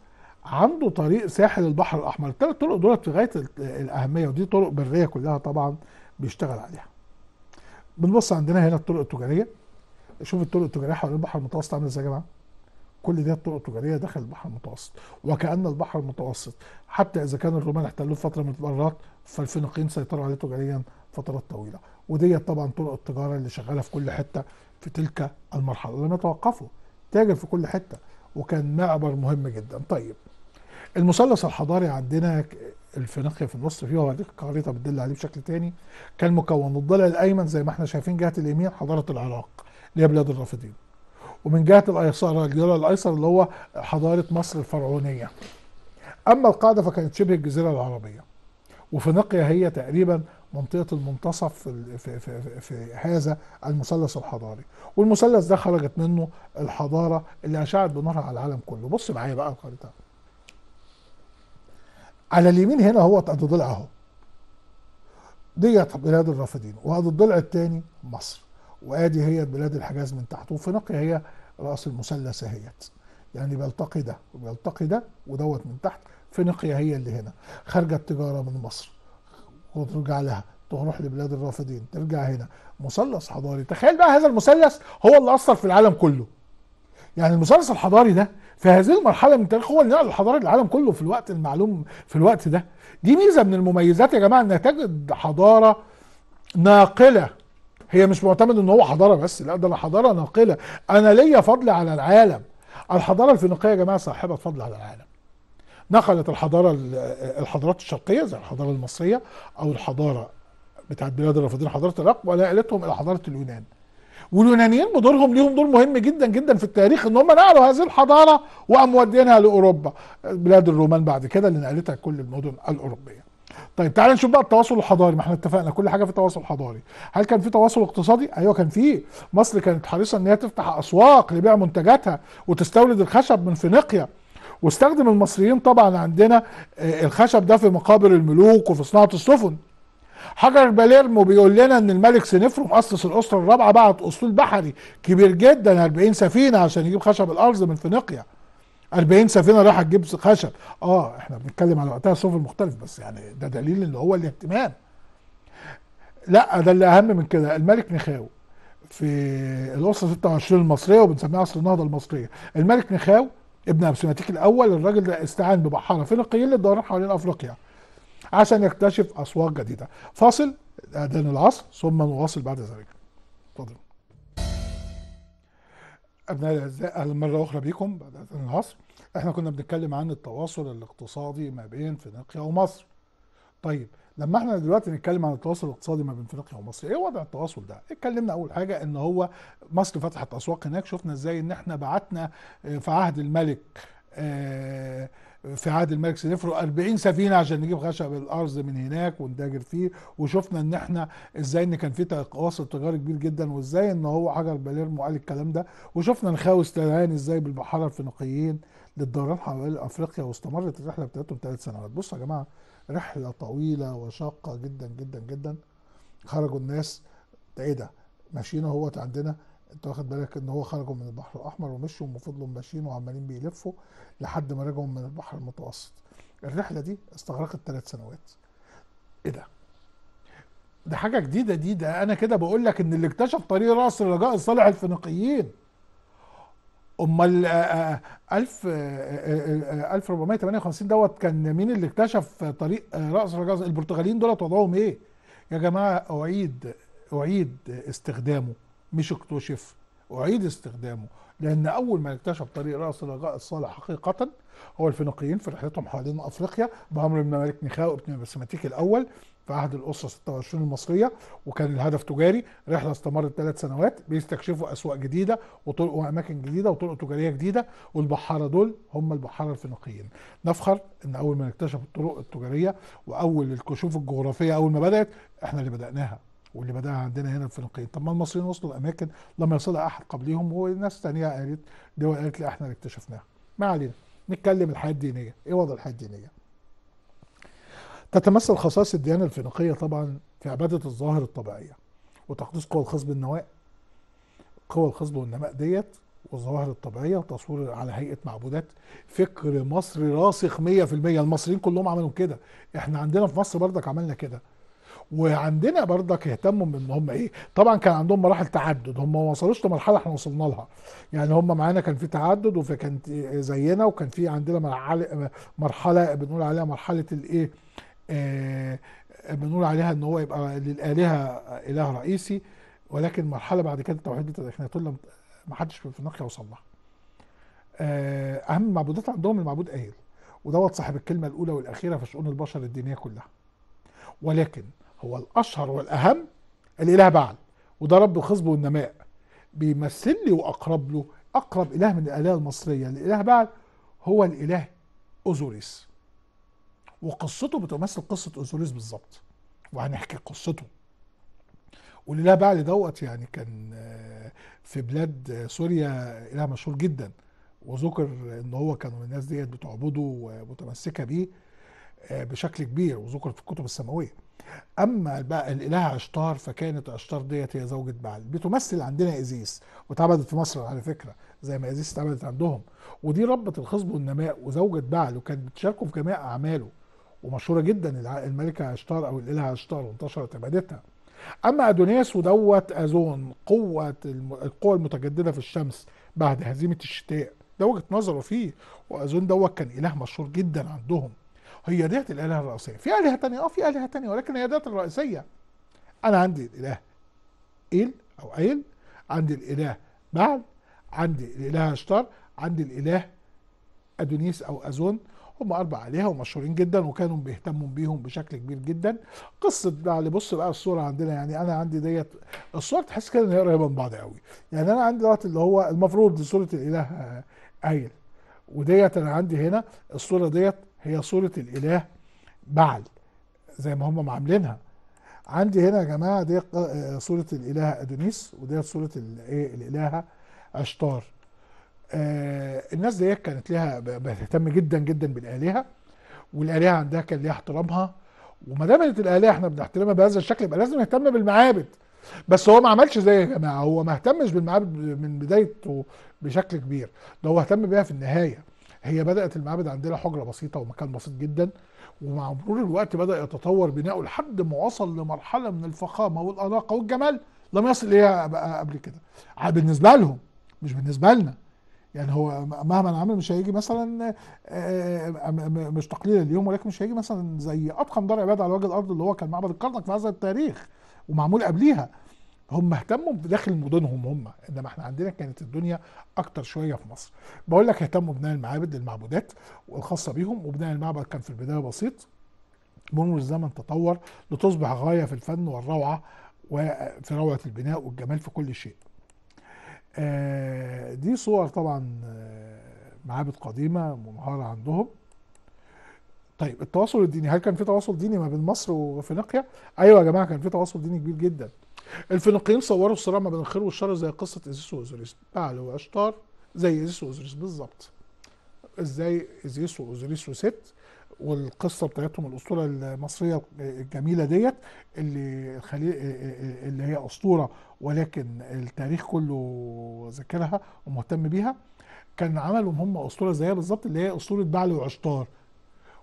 Speaker 1: عنده طريق ساحل البحر الاحمر الثلاث طرق دولت في غايه الاهميه ودي طرق بريه كلها طبعا بيشتغل عليها بنبص عندنا هنا الطرق التجاريه شوف الطرق التجاريه حوالين البحر المتوسط عامله ازاي يا جماعه كل دي الطرق التجاريه داخل البحر المتوسط وكان البحر المتوسط حتى اذا كان الرومان احتلوه فتره من المرات فالفينيقيين سيطروا عليه تجاريا فترات طويله وديت طبعا طرق التجاره اللي شغاله في كل حته في تلك المرحله لم يتوقفوا تاجر في كل حته وكان معبر مهم جدا طيب المثلث الحضاري عندنا الفنخية في النص فيه وهديك الخريطة بتدل عليه بشكل تاني كان مكون الضلع الأيمن زي ما احنا شايفين جهة اليمين حضارة العراق اللي هي بلاد الرافدين ومن جهة الأيسر الضلع الأيسر اللي هو حضارة مصر الفرعونية أما القاعدة فكانت شبه الجزيرة العربية وفينيقيا هي تقريبا منطقه المنتصف في, في, في, في هذا المثلث الحضاري والمثلث ده خرجت منه الحضاره اللي اشعت بنورها على العالم كله بص معايا بقى الخريطه على اليمين هنا هو ادي ضلع اهو ديت بلاد الرافدين وادي الضلع الثاني مصر وادي هي بلاد الحجاز من تحت وفي نقي هي راس المثلث اهيت يعني بيلتقي ده وبيلتقي ده ودوت من تحت فينيقيا هي اللي هنا خارجه التجاره من مصر وترجع لها تروح لبلاد الرافضين ترجع هنا مثلث حضاري تخيل بقى هذا المثلث هو اللي اثر في العالم كله يعني المثلث الحضاري ده في هذه المرحله من التاريخ هو اللي نقل الحضاره للعالم كله في الوقت المعلوم في الوقت ده دي ميزه من المميزات يا جماعه انها تجد حضاره ناقله هي مش معتمد ان هو حضاره بس لا ده انا حضاره ناقله انا ليا فضل على العالم الحضاره الفينيقيه يا جماعه صاحبه فضل على العالم نقلت الحضاره الحضارات الشرقيه زي الحضاره المصريه او الحضاره بتاعة بلاد الرافدين حضاره العراق ونقلتهم الى حضاره اليونان. واليونانيين بدورهم ليهم دور مهم جدا جدا في التاريخ ان هم نقلوا هذه الحضاره ومودينها لاوروبا بلاد الرومان بعد كده اللي نقلتها كل المدن الاوروبيه. طيب تعالى نشوف بقى التواصل الحضاري ما احنا اتفقنا كل حاجه في تواصل حضاري هل كان في تواصل اقتصادي ايوه كان في مصر كانت حريصه ان هي تفتح اسواق لبيع منتجاتها وتستورد الخشب من فينيقيا واستخدم المصريين طبعا عندنا آه، الخشب ده في مقابر الملوك وفي صناعه السفن حجر باليرمو بيقول لنا ان الملك سنفرو مؤسس الاسره الرابعه بعت اسطول بحري كبير جدا 40 سفينه عشان يجيب خشب الارز من فينيقيا 40 سفينه راح تجيب خشب اه احنا بنتكلم على وقتها سفن مختلف بس يعني ده دليل ان هو الاهتمام لا ده اللي اهم من كده الملك نخاو في الاسره 26 المصريه وبنسميها عصر النهضه المصريه الملك نخاو ابن ابسماتيك الاول الراجل ده استعان ببحاره فينيقيين اللي للدوران حوالين افريقيا عشان يكتشف اسواق جديده فاصل اذان العصر ثم نواصل بعد ذلك اتفضل ابنائي الاعزاء اهلا مره اخرى بكم بعد اذان العصر احنا كنا بنتكلم عن التواصل الاقتصادي ما بين فينيقيا ومصر طيب لما احنا دلوقتي نتكلم عن التواصل الاقتصادي ما بين افريقيا ومصر ايه وضع التواصل ده اتكلمنا اول حاجه ان هو مصر فتحت اسواق هناك شفنا ازاي ان احنا بعتنا آه، في عهد الملك آه، في عهد الملك سنفرو 40 سفينه عشان نجيب خشب الارز من هناك ونتاجر فيه وشفنا ان احنا ازاي ان كان في تواصل تجاري كبير جدا وازاي ان هو حجر باليرمو قال الكلام ده وشفنا نخاوس تهاني ازاي بالبحاره الفينيقيين للدوران حوالين افريقيا واستمرت الرحله بتاعتهم ثلاث سنوات بصوا يا جماعه رحله طويله وشاقه جدا جدا جدا خرجوا الناس ايه ده ماشيين اهوت عندنا انت واخد بالك ان هو خرجوا من البحر الاحمر ومشوا وفضلوا ماشيين وعمالين بيلفوا لحد ما رجعوا من البحر المتوسط الرحله دي استغرقت ثلاث سنوات ايه ده ده حاجه جديده دي ده انا كده بقول لك ان اللي اكتشف طريق راس الرجاء صالح الفينيقيين امال 1458 آه، آه، آه، دوت كان مين اللي اكتشف طريق راس الرجاء البرتغاليين دولت وضعهم ايه يا جماعه اعيد اعيد استخدامه مش اكتشف اعيد استخدامه لان اول ما اكتشف طريق راس الرجاء الصالح حقيقه هو الفينيقيين في رحلتهم حوالين افريقيا بامر بن نخاو ميخاو ابن بسماتيك الاول في عهد الاسره 26 المصريه وكان الهدف تجاري رحله استمرت ثلاث سنوات بيستكشفوا اسواق جديده وطرق واماكن جديده وطرق تجاريه جديده والبحاره دول هم البحاره الفينيقيين نفخر ان اول ما اكتشفوا الطرق التجاريه واول الكشوف الجغرافيه اول ما بدات احنا اللي بداناها واللي بداها عندنا هنا الفينيقيين طب ما المصريين وصلوا لاماكن لم يصلها احد قبلهم وناس ثانيه قالت دول قالت لا احنا اللي اكتشفناها ما علينا نتكلم الحياه الدينيه ايه وضع الحياه الدينيه تتمثل خصائص الديانة الفينيقية طبعا في عبادة الظواهر الطبيعية وتقديس قوى الخصب بالنواء قوى الخصب والنماء ديت والظواهر الطبيعية وتصوير على هيئة معبودات فكر مصري راسخ 100% المصريين كلهم عملوا كده احنا عندنا في مصر برضك عملنا كده وعندنا برضك اهتموا بان هم ايه طبعا كان عندهم مراحل تعدد هم ما وصلوش لمرحله احنا وصلنا لها يعني هم معانا كان في تعدد وكان زينا وكان في عندنا مرحله بنقول عليها مرحله الايه آه، بنقول عليها ان هو يبقى للالهه اله رئيسي ولكن مرحله بعد كده التوحيد طول ما حدش في النقيه يوصل لها آه، اهم المعبودات عندهم المعبود ايل ودوت صاحب الكلمه الاولى والاخيره في شؤون البشر الدينيه كلها ولكن هو الاشهر والاهم الاله بعل وده رب الخصب والنماء بيمثل لي واقرب له اقرب اله من الالهه المصريه الاله بعل هو الاله اوزوريس وقصته بتمثل قصه أوزوريس بالظبط وهنحكي قصته لها بعل دوت يعني كان آه، في بلاد آه، سوريا لها مشهور جدا وذكر ان هو كانوا الناس ديت بتعبده ومتمسكه بيه آه، بشكل كبير وذكر في الكتب السماويه اما بقى الالهه عشتار فكانت عشتار ديت هي زوجة بعل بتمثل عندنا ايزيس واتعبدت في مصر على فكره زي ما ايزيس اتعبدت عندهم ودي ربة الخصب والنماء وزوجة بعل وكانت بتشاركه في جميع اعماله ومشهوره جدا الملكه اشتار او الالهه اشتار وانتشرت عبادتها اما ادونيس ودوت اذون قوه القوه المتجدده في الشمس بعد هزيمه الشتاء ده وجهه نظره فيه واذون دوت كان اله مشهور جدا عندهم هي ديت الالهه الرئيسيه في الهه تانية اه في الهه تانية ولكن هي ديت الرئيسيه انا عندي الاله ايل او ايل عندي الاله بعد عندي الاله اشتار عندي الاله ادونيس او اذون هم اربع آلهة ومشهورين جدا وكانوا بيهتموا بيهم بشكل كبير جدا قصة اللي بص بقى الصورة عندنا يعني انا عندي ديت الصور تحس كده ان هي قريبة من بعض قوي يعني انا عندي دلوقتي اللي هو المفروض صورة الاله آه، ايل وديت انا عندي هنا الصورة ديت هي صورة الاله بعل زي ما هم عاملينها عندي هنا يا جماعه دي آه، صوره الاله ادونيس وديت صوره الايه الالهه اشتار آه الناس دي كانت لها بتهتم جدا جدا بالالهه والالهه عندها كان ليها احترامها وما دام الالهه احنا بنحترمها بهذا الشكل يبقى لازم نهتم بالمعابد بس هو ما عملش زي يا جماعه هو ما اهتمش بالمعابد من بدايته بشكل كبير ده هو اهتم بيها في النهايه هي بدات المعابد عندنا حجره بسيطه ومكان بسيط جدا ومع مرور الوقت بدا يتطور بناؤه لحد ما وصل لمرحله من الفخامه والاناقه والجمال لم يصل اليها قبل كده بالنسبه لهم مش بالنسبه لنا يعني هو مهما عمل مش هيجي مثلا آه، آه، آه، مش تقليل اليوم ولكن مش هيجي مثلا زي اضخم دار عباده على وجه الارض اللي هو كان معبد الكرنك في هذا التاريخ ومعمول قبليها هم اهتموا بداخل مدنهم هم انما احنا عندنا كانت الدنيا اكتر شويه في مصر بقول لك اهتموا بناء المعابد المعبودات والخاصه بيهم وبناء المعبد كان في البدايه بسيط مرور الزمن تطور لتصبح غايه في الفن والروعه وفي روعه البناء والجمال في كل شيء آه، دي صور طبعا آه، معابد قديمة منهارة عندهم طيب التواصل الديني هل كان في تواصل ديني ما بين مصر وفينيقيا؟ ايوه يا جماعه كان في تواصل ديني كبير جدا. الفينيقيين صوروا الصراع ما بين الخير والشر زي قصه ايزيس واوزوريس، بعل واشتار زي ايزيس واوزوريس بالظبط. ازاي ايزيس واوزوريس وست والقصه بتاعتهم الاسطوره المصريه الجميله ديت اللي الخلي... اللي هي اسطوره ولكن التاريخ كله ذاكرها ومهتم بيها كان عملهم هم اسطوره زيها بالظبط اللي هي اسطوره بعل وعشتار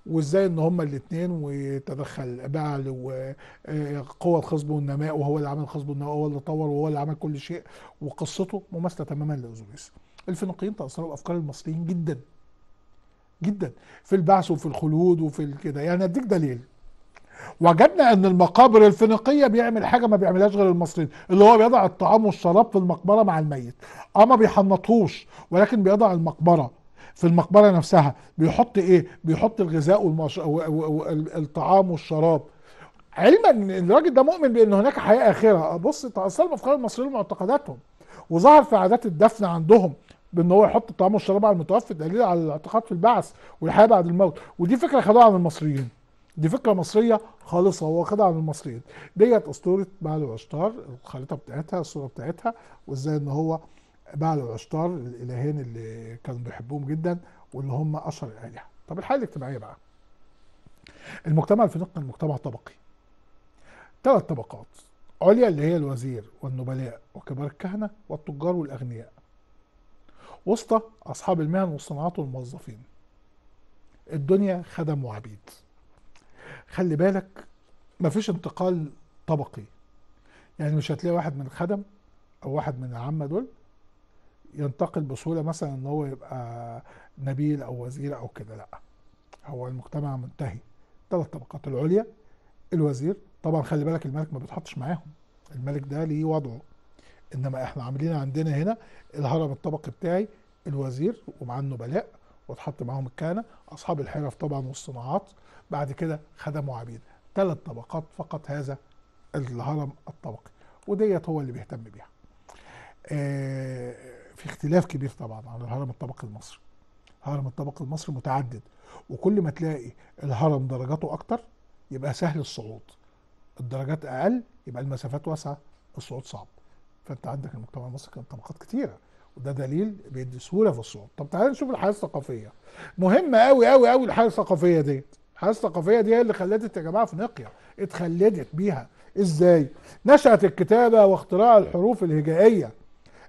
Speaker 1: وازاي ان هما الاثنين وتدخل بعل وقوى الخصب والنماء وهو اللي عمل الخصب والنماء وهو اللي طور وهو اللي عمل كل شيء وقصته مماثله تماما لاوزوريس الفينيقيين تاثروا بافكار المصريين جدا جدا في البعث وفي الخلود وفي كده يعني اديك دليل وجدنا ان المقابر الفينيقيه بيعمل حاجه ما بيعملهاش غير المصريين اللي هو بيضع الطعام والشراب في المقبره مع الميت اه ما بيحنطهوش ولكن بيضع المقبره في المقبره نفسها بيحط ايه بيحط الغذاء والمش... والطعام والشراب علما ان الراجل ده مؤمن بان هناك حياه اخره بص تأصل المفكار المصريين ومعتقداتهم وظهر في عادات الدفن عندهم بان هو يحط الطعام والشراب على المتوفي دليل على الاعتقاد في البعث والحياه بعد الموت ودي فكره خدوها عن المصريين دي فكره مصريه خالصه هو خدها عن المصريين ديت اسطوره بعل العشتار الخريطه بتاعتها الصوره بتاعتها وازاي ان هو بعل العشتار الالهين اللي كانوا بيحبوهم جدا واللي هم اشهر الالهه طب الحاله الاجتماعيه بقى المجتمع الفينيقي مجتمع طبقي ثلاث طبقات عليا اللي هي الوزير والنبلاء وكبار الكهنه والتجار والاغنياء وسط أصحاب المهن والصناعات والموظفين الدنيا خدم وعبيد خلي بالك مفيش انتقال طبقي يعني مش هتلاقي واحد من الخدم أو واحد من العامة دول ينتقل بسهولة مثلا إن هو يبقى نبيل أو وزير أو كده لأ هو المجتمع منتهي ثلاث طبقات العليا الوزير طبعا خلي بالك الملك ما بيتحطش معاهم الملك ده ليه وضعه انما احنا عاملين عندنا هنا الهرم الطبقي بتاعي الوزير ومعاه النبلاء واتحط معاهم الكهنه اصحاب الحرف طبعا والصناعات بعد كده خدم وعبيد ثلاث طبقات فقط هذا الهرم الطبقي وديت هو اللي بيهتم بيها آه في اختلاف كبير طبعا عن الهرم الطبقي المصري الهرم الطبقي المصري متعدد وكل ما تلاقي الهرم درجاته اكتر يبقى سهل الصعود الدرجات اقل يبقى المسافات واسعه الصعود صعب فانت عندك المجتمع المصري كان طبقات كتيره وده دليل بيدي سهوله في الصوت طب تعالى نشوف الحياه الثقافيه مهمه قوي قوي قوي الحياه الثقافيه ديت الحياه الثقافيه دي هي اللي خلدت يا جماعه في نقيا اتخلدت بيها ازاي نشات الكتابه واختراع الحروف الهجائيه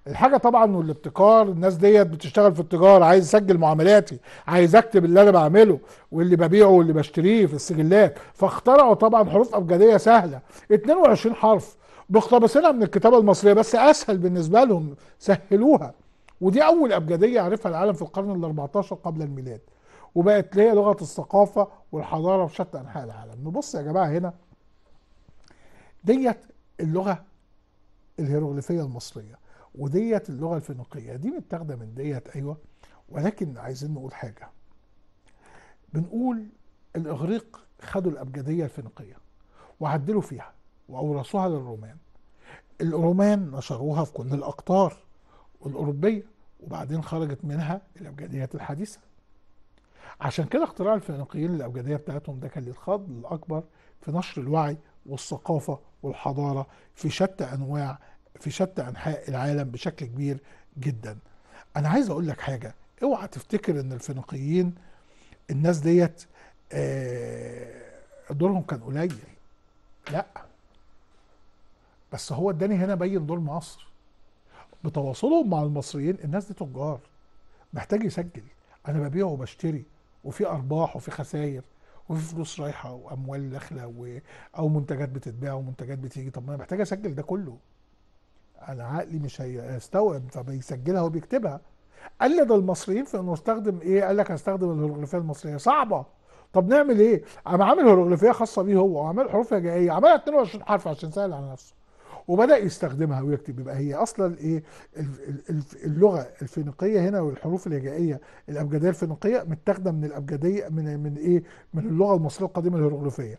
Speaker 1: الحاجه طبعا والابتكار الناس ديت بتشتغل في التجاره عايز اسجل معاملاتي عايز اكتب اللي انا بعمله واللي ببيعه واللي بشتريه في السجلات فاخترعوا طبعا حروف ابجديه سهله 22 حرف مقتبسينها من الكتابه المصريه بس اسهل بالنسبه لهم سهلوها ودي اول ابجديه عرفها العالم في القرن ال14 قبل الميلاد وبقت هي لغه الثقافه والحضاره في شتى انحاء العالم نبص يا جماعه هنا ديت اللغه الهيروغليفيه المصريه وديت اللغه الفينيقيه دي متاخده من ديت ايوه ولكن عايزين نقول حاجه بنقول الاغريق خدوا الابجديه الفينيقيه وعدلوا فيها وأورثوها للرومان الرومان نشروها في كل الأقطار الأوروبية وبعدين خرجت منها الأبجديات الحديثة عشان كده اختراع الفينيقيين الأبجدية بتاعتهم ده كان ليه الأكبر في نشر الوعي والثقافة والحضارة في شتى أنواع في شتى أنحاء العالم بشكل كبير جدا أنا عايز أقول لك حاجة اوعى تفتكر ان الفينيقيين الناس ديت آه، دورهم كان قليل لا بس هو اداني هنا بين دور مصر بتواصلهم مع المصريين الناس دي تجار محتاج يسجل انا ببيع وبشتري وفي ارباح وفي خسائر وفي فلوس رايحه واموال داخله و... او منتجات بتتباع ومنتجات بتيجي طب ما انا محتاج اسجل ده كله انا عقلي مش هيستوعب فبيسجلها وبيكتبها قلد المصريين في انه استخدم ايه قال لك هستخدم الهيروغليفيه المصريه صعبه طب نعمل ايه؟ انا عامل هيروغليفيه خاصه بيه هو وعامل حروف هجائيه عملها 22 حرف عشان سهل على نفسه وبدا يستخدمها ويكتب يبقى هي اصلا ايه اللغه الفينيقيه هنا والحروف الهجائيه الابجديه الفينيقيه متاخده من الابجديه من من ايه من اللغه المصريه القديمه الهيروغليفيه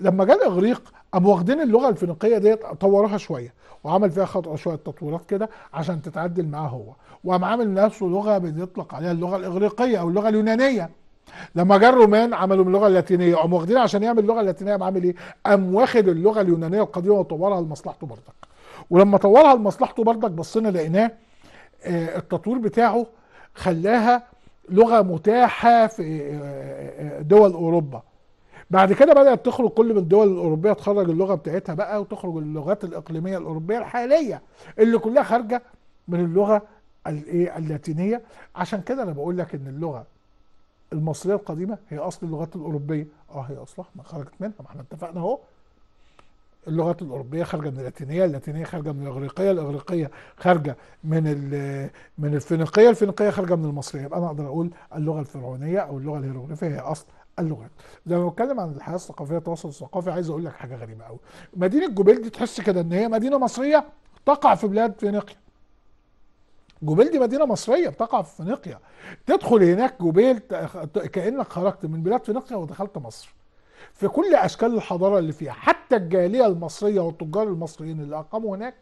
Speaker 1: لما جاء الاغريق قاموا واخدين اللغه الفينيقيه ديت طوروها شويه وعمل فيها خطوة شويه تطويرات كده عشان تتعدل معاه هو وقام عامل نفسه لغه بيطلق عليها اللغه الاغريقيه او اللغه اليونانيه لما جه الرومان عملوا من اللغه اللاتينيه قاموا واخدين عشان يعمل اللغه اللاتينيه عامل ايه؟ قام واخد اللغه اليونانيه القديمه وطورها لمصلحته برضك. ولما طورها لمصلحته برضك بصينا لقيناه آه، التطوير بتاعه خلاها لغه متاحه في آه، آه، دول اوروبا. بعد كده بدات تخرج كل من الدول الاوروبيه تخرج اللغه بتاعتها بقى وتخرج اللغات الاقليميه الاوروبيه الحاليه اللي كلها خارجه من اللغه الايه اللاتينيه عشان كده انا بقول لك ان اللغه المصريه القديمه هي اصل اللغات الاوروبيه اه هي اصلها ما خرجت منها ما احنا اتفقنا اهو اللغات الاوروبيه خارجه من اللاتينيه اللاتينيه خارجه من الاغريقيه الاغريقيه خارجه من من الفينيقيه الفينيقيه خارجه من المصريه يبقى انا اقدر اقول اللغه الفرعونيه او اللغه الهيروغليفيه هي اصل اللغات لما بتكلم عن الحياه الثقافيه التواصل الثقافي عايز اقول لك حاجه غريبه قوي مدينه جوبيل دي تحس كده ان هي مدينه مصريه تقع في بلاد فينيقيا جوبيل دي مدينه مصريه بتقع في فينيقيا تدخل هناك جوبيل كانك خرجت من بلاد فينيقيا ودخلت مصر في كل اشكال الحضاره اللي فيها حتى الجاليه المصريه والتجار المصريين اللي اقاموا هناك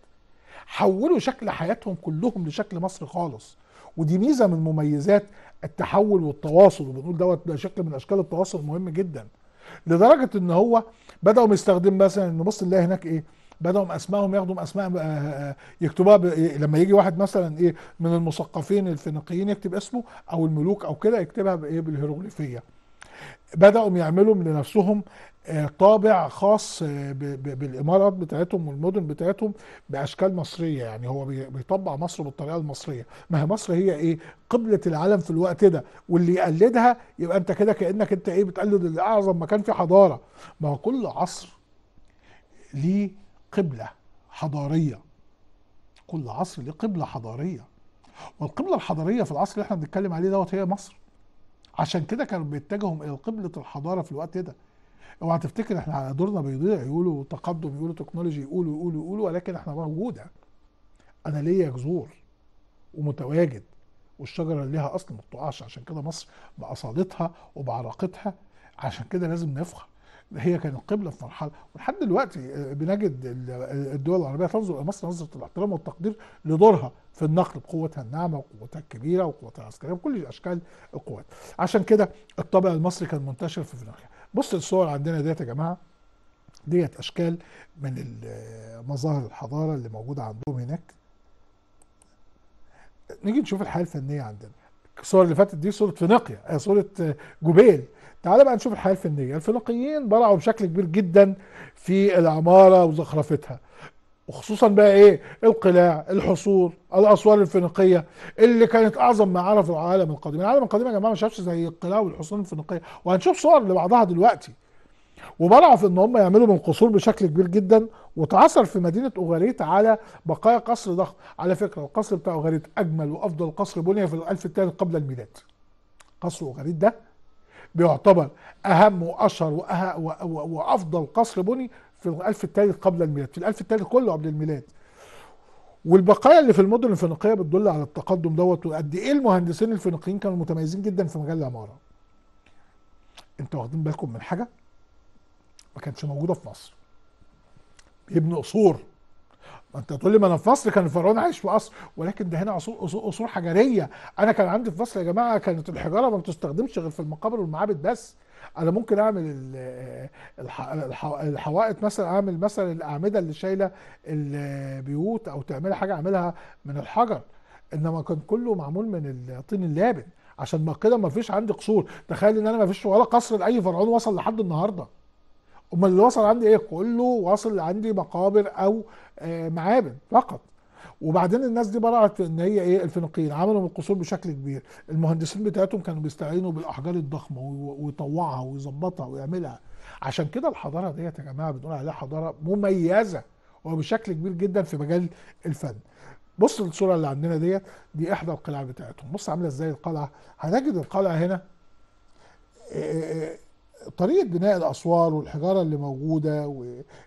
Speaker 1: حولوا شكل حياتهم كلهم لشكل مصري خالص ودي ميزه من مميزات التحول والتواصل وبنقول دوت ده شكل من اشكال التواصل مهم جدا لدرجه ان هو بداوا يستخدم مثلا بص نلاقي هناك ايه بداوا اسمائهم ياخدوا اسماء آه، آه، آه، يكتبوها ب... إيه، لما يجي واحد مثلا ايه من المثقفين الفينيقيين يكتب اسمه او الملوك او كده يكتبها بايه بالهيروغليفيه بداوا يعملوا لنفسهم طابع خاص بالامارات بتاعتهم والمدن بتاعتهم باشكال مصريه يعني هو بيطبع مصر بالطريقه المصريه ما هي مصر هي ايه قبله العالم في الوقت ده واللي يقلدها يبقى انت كده كانك انت ايه بتقلد اعظم مكان في حضاره ما هو كل عصر ليه قبلة حضارية كل عصر ليه قبلة حضارية والقبلة الحضارية في العصر اللي احنا بنتكلم عليه دوت هي مصر عشان كده كانوا بيتجهوا الى قبلة الحضارة في الوقت ده اوعى تفتكر احنا دورنا بيضيع يقولوا تقدم يقولوا تكنولوجي يقولوا يقولوا يقولوا ولكن احنا موجودة انا ليا جذور ومتواجد والشجرة اللي ليها اصل ما بتقعش عشان كده مصر باصالتها وبعراقتها عشان كده لازم نفخر هي كانت قبله في مرحله ولحد دلوقتي آه، بنجد الدول العربيه تنظر الى مصر نظره الاحترام والتقدير لدورها في النقل بقوتها الناعمه وقوتها الكبيره وقوتها العسكريه بكل اشكال القوات عشان كده الطابع المصري كان منتشر في افريقيا بص الصور عندنا ديت يا جماعه ديت اشكال من آه، مظاهر الحضاره اللي موجوده عندهم هناك نيجي نشوف الحياه الفنيه عندنا الصور اللي فاتت دي صوره فينيقيا آه، صوره جوبيل تعال بقى نشوف الحياه الفنيه الفينيقيين برعوا بشكل كبير جدا في العماره وزخرفتها وخصوصا بقى ايه القلاع الحصور الاسوار الفينيقيه اللي كانت اعظم ما عرف العالم القديم العالم القديم يا جماعه ما شافش زي القلاع والحصون الفينيقيه وهنشوف صور لبعضها دلوقتي وبرعوا في ان هم يعملوا من القصور بشكل كبير جدا وتعثر في مدينه اوغاريت على بقايا قصر ضخم على فكره القصر بتاع اوغاريت اجمل وافضل قصر بني في الالف الثاني قبل الميلاد قصر اوغاريت ده بيعتبر اهم واشهر وافضل قصر بني في الالف الثالث قبل الميلاد في الالف الثالث كله قبل الميلاد والبقايا اللي في المدن الفينيقيه بتدل على التقدم دوت وقد ايه المهندسين الفينيقيين كانوا متميزين جدا في مجال العماره انتوا واخدين بالكم من حاجه ما كانتش موجوده في مصر بيبنوا قصور ما انت تقول لي ما انا في مصر كان الفرعون عايش في قصر ولكن ده هنا قصور قصور حجريه انا كان عندي في مصر يا جماعه كانت الحجاره ما بتستخدمش غير في المقابر والمعابد بس انا ممكن اعمل الحوائط مثلا اعمل مثلا الاعمده اللي شايله البيوت او تعملها حاجه اعملها من الحجر انما كان كله معمول من الطين اللابن عشان ما كده ما فيش عندي قصور تخيل ان انا ما فيش ولا قصر لاي فرعون وصل لحد النهارده امال اللي وصل عندي ايه كله وصل عندي مقابر او آه، معابد فقط وبعدين الناس دي برعت ان هي ايه الفينيقيين عملوا من القصور بشكل كبير المهندسين بتاعتهم كانوا بيستعينوا بالاحجار الضخمه ويطوعها ويظبطها ويعملها عشان كده الحضاره ديت يا جماعه بنقول عليها حضاره مميزه وبشكل كبير جدا في مجال الفن بص الصوره اللي عندنا ديت دي احدى القلاع بتاعتهم بص عامله ازاي القلعه هتجد القلعه هنا آه، آه، طريقه بناء الاسوار والحجاره اللي موجوده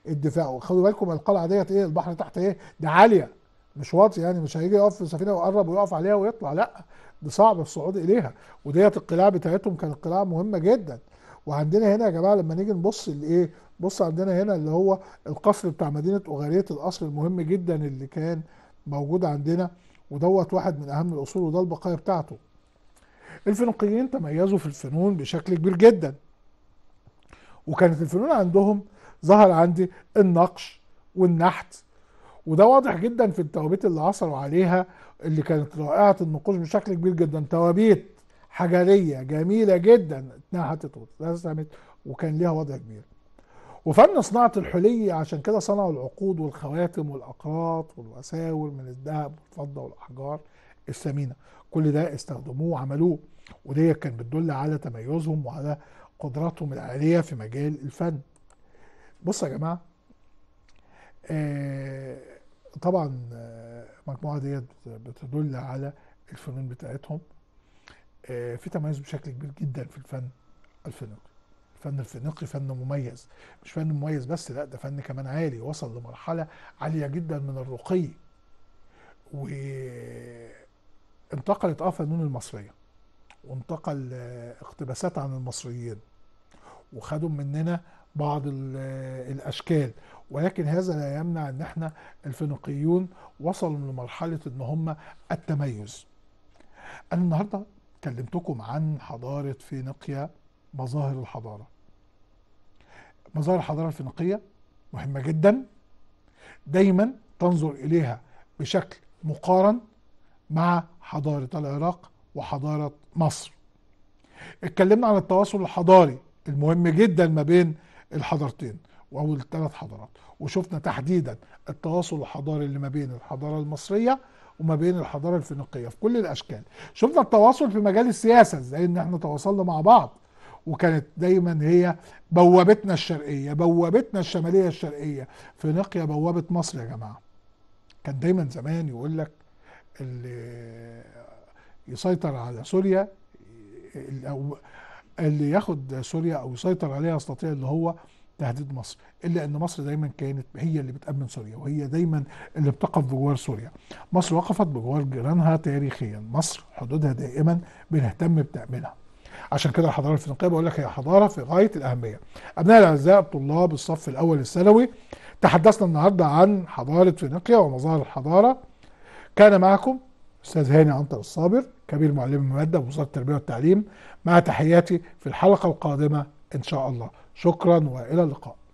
Speaker 1: والدفاع وخدوا بالكم القلعه ديت ايه البحر تحت ايه ده عاليه مش واطي يعني مش هيجي يقف في سفينه ويقرب ويقف عليها ويطلع لا دي صعب الصعود اليها وديت القلاع بتاعتهم كانت قلاع مهمه جدا وعندنا هنا يا جماعه لما نيجي نبص لايه بص عندنا هنا اللي هو القصر بتاع مدينه اوغاريه القصر المهم جدا اللي كان موجود عندنا ودوت واحد من اهم الاصول وده البقايا بتاعته الفينيقيين تميزوا في الفنون بشكل كبير جدا وكانت الفنون عندهم ظهر عندي النقش والنحت وده واضح جدا في التوابيت اللي عثروا عليها اللي كانت رائعه النقوش بشكل كبير جدا توابيت حجريه جميله جدا اتنحتت واترسمت وكان ليها وضع كبير وفن صناعه الحلي عشان كده صنعوا العقود والخواتم والاقراط والوساور من الذهب والفضه والاحجار الثمينه كل ده استخدموه وعملوه ودي كان بتدل على تميزهم وعلى قدراتهم العالية في مجال الفن بص يا جماعة آه طبعا المجموعة آه، ديت بتدل على الفنون بتاعتهم آه في تميز بشكل كبير جدا في الفن الفينيقي الفن الفينيقي فن مميز مش فن مميز بس لا ده فن كمان عالي وصل لمرحلة عالية جدا من الرقي وانتقلت اه فنون المصرية وانتقل آه، اقتباسات عن المصريين وخدوا مننا بعض الاشكال ولكن هذا لا يمنع ان احنا الفينيقيون وصلوا لمرحله ان هم التميز انا النهارده كلمتكم عن حضاره فينيقيا مظاهر الحضاره مظاهر الحضاره الفينيقيه مهمه جدا دايما تنظر اليها بشكل مقارن مع حضاره العراق وحضاره مصر اتكلمنا عن التواصل الحضاري المهم جدا ما بين الحضارتين او الثلاث حضارات وشفنا تحديدا التواصل الحضاري اللي ما بين الحضاره المصريه وما بين الحضاره الفينيقيه في كل الاشكال شفنا التواصل في مجال السياسه ازاي ان احنا تواصلنا مع بعض وكانت دايما هي بوابتنا الشرقيه بوابتنا الشماليه الشرقيه فينيقيا بوابه مصر يا جماعه كان دايما زمان يقول لك اللي يسيطر على سوريا اللي ياخد سوريا او يسيطر عليها يستطيع اللي هو تهديد مصر الا ان مصر دايما كانت هي اللي بتامن سوريا وهي دايما اللي بتقف بجوار سوريا مصر وقفت بجوار جيرانها تاريخيا مصر حدودها دائما بنهتم بتامينها عشان كده الحضاره الافريقيه بقول لك هي حضاره في غايه الاهميه ابناء الاعزاء طلاب الصف الاول الثانوي تحدثنا النهارده عن حضاره فينيقيا ومظاهر الحضاره كان معكم استاذ هاني عنتر الصابر كبير معلم المادة بوزارة التربية والتعليم مع تحياتي في الحلقة القادمة إن شاء الله شكرا وإلى اللقاء